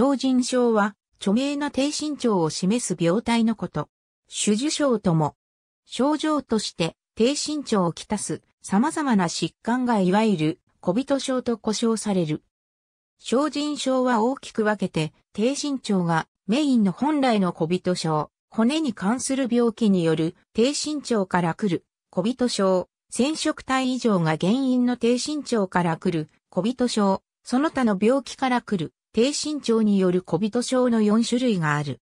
超人症は、著名な低身長を示す病態のこと。手術症とも、症状として低身長をきたす様々な疾患がいわゆる小人症と呼称される。小人症は大きく分けて低身長がメインの本来の小人症、骨に関する病気による低身長から来る小人症、染色体異常が原因の低身長から来る小人症、その他の病気から来る低身長による小人症の4種類がある。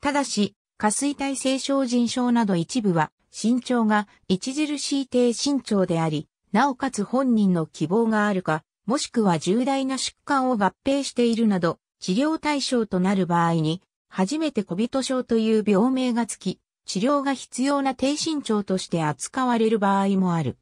ただし、下垂体性症人症など一部は、身長が著しい低身長であり、なおかつ本人の希望があるか、もしくは重大な疾患を合併しているなど、治療対象となる場合に、初めて小人症という病名がつき、治療が必要な低身長として扱われる場合もある。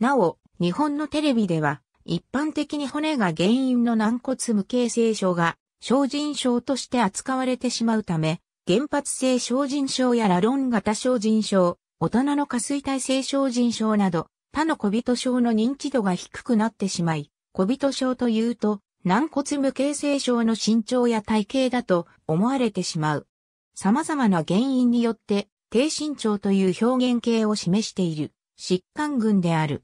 なお、日本のテレビでは、一般的に骨が原因の軟骨無形成症が、小人症として扱われてしまうため、原発性小人症やラロン型小人症、大人の下垂体性小人症など、他の小人症の認知度が低くなってしまい、小人症というと、軟骨無形成症の身長や体型だと思われてしまう。様々な原因によって、低身長という表現形を示している疾患群である。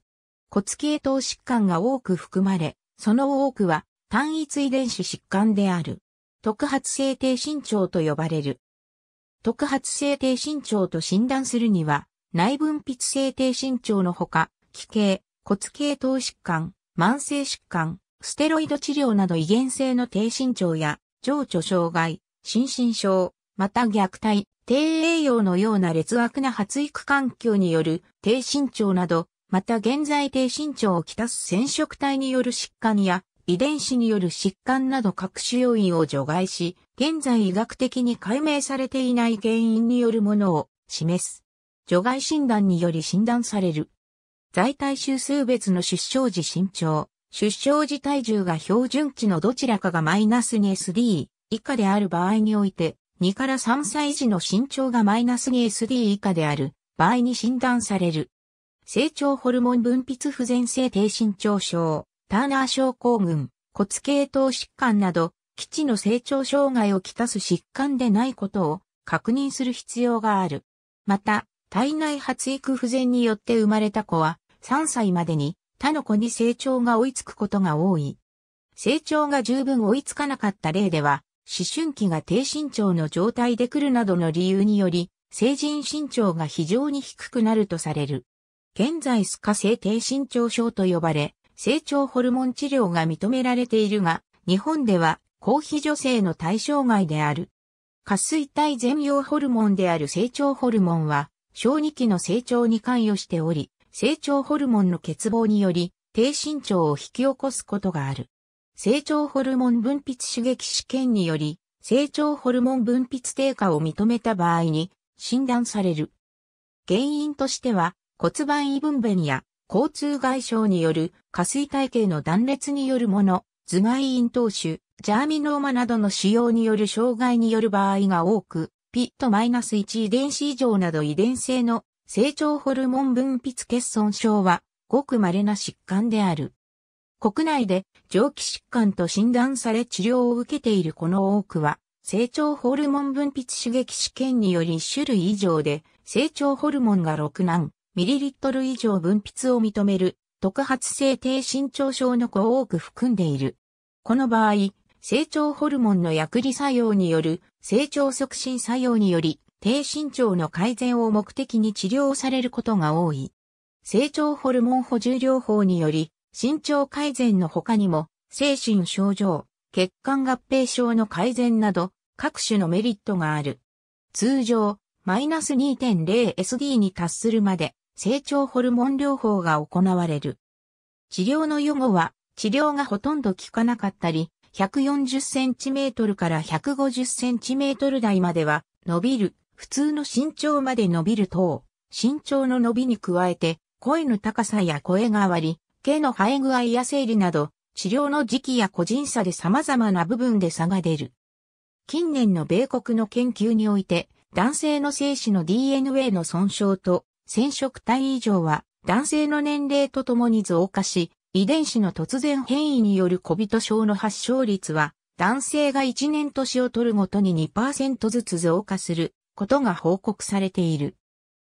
骨系統疾患が多く含まれ、その多くは単一遺伝子疾患である。特発性低身長と呼ばれる。特発性低身長と診断するには、内分泌性低身長のほか、気系、骨系統疾患、慢性疾患、ステロイド治療など遺伝性の低身長や、情緒障害、心身症、また虐待、低栄養のような劣悪な発育環境による低身長など、また現在低身長をきたす染色体による疾患や遺伝子による疾患など各種要因を除外し、現在医学的に解明されていない原因によるものを示す。除外診断により診断される。在体周数別の出生時身長、出生時体重が標準値のどちらかがマイナス 2SD 以下である場合において、2から3歳児の身長がマイナス 2SD 以下である場合に診断される。成長ホルモン分泌不全性低身長症、ターナー症候群、骨系統疾患など、基地の成長障害をきたす疾患でないことを確認する必要がある。また、体内発育不全によって生まれた子は、3歳までに他の子に成長が追いつくことが多い。成長が十分追いつかなかった例では、思春期が低身長の状態で来るなどの理由により、成人身長が非常に低くなるとされる。現在スカ性低身長症と呼ばれ、成長ホルモン治療が認められているが、日本では、公費女性の対象外である。下水体全容ホルモンである成長ホルモンは、小児期の成長に関与しており、成長ホルモンの欠乏により、低身長を引き起こすことがある。成長ホルモン分泌刺激試験により、成長ホルモン分泌低下を認めた場合に、診断される。原因としては、骨盤異分娩や交通外傷による下垂体系の断裂によるもの、頭蓋咽頭腫、ジャーミノーマなどの使用による障害による場合が多く、ピットマイナス -1 遺伝子異常など遺伝性の成長ホルモン分泌欠損症はごく稀な疾患である。国内で上気疾患と診断され治療を受けているこの多くは、成長ホルモン分泌刺激試験により1種類以上で、成長ホルモンが6難、ミリリットル以上分泌を認める特発性低身長症の子を多く含んでいる。この場合、成長ホルモンの薬理作用による成長促進作用により低身長の改善を目的に治療されることが多い。成長ホルモン補充療法により身長改善の他にも精神症状、血管合併症の改善など各種のメリットがある。通常、マイナス 2.0SD に達するまで成長ホルモン療法が行われる。治療の予後は、治療がほとんど効かなかったり、140センチメートルから150センチメートル台までは伸びる、普通の身長まで伸びる等、身長の伸びに加えて、声の高さや声変わり、毛の生え具合や整理など、治療の時期や個人差で様々な部分で差が出る。近年の米国の研究において、男性の精子の DNA の損傷と染色体異常は男性の年齢とともに増加し、遺伝子の突然変異による小人症の発症率は男性が1年年を取るごとに2%ずつ増加することが報告されている。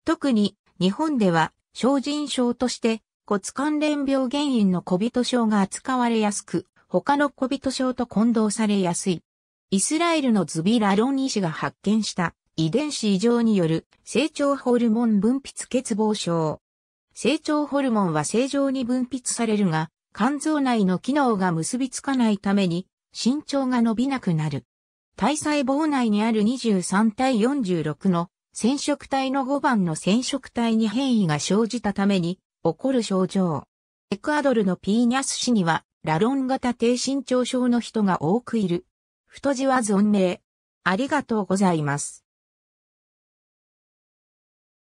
特に日本では小人症として骨関連病原因の小人症が扱われやすく、他の小人症と混同されやすい。イスラエルのズビ・ラロン医師が発見した遺伝子異常による成長ホルモン分泌欠乏症。成長ホルモンは正常に分泌されるが、肝臓内の機能が結びつかないために、身長が伸びなくなる。体細胞内にある23対46の染色体の5番の染色体に変異が生じたために起こる症状。エクアドルのピーニャス市にはラロン型低身長症の人が多くいる。太字は存命。ありがとうございます。